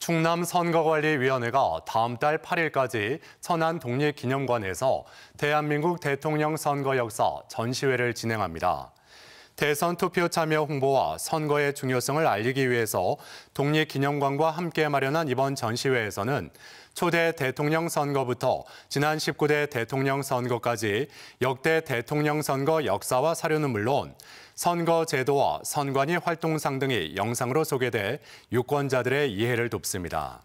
충남선거관리위원회가 다음 달 8일까지 천안 독립기념관에서 대한민국 대통령 선거 역사 전시회를 진행합니다. 대선 투표 참여 홍보와 선거의 중요성을 알리기 위해서 독립기념관과 함께 마련한 이번 전시회에서는 초대 대통령 선거부터 지난 19대 대통령 선거까지 역대 대통령 선거 역사와 사료는 물론 선거 제도와 선관위 활동상 등이 영상으로 소개돼 유권자들의 이해를 돕습니다.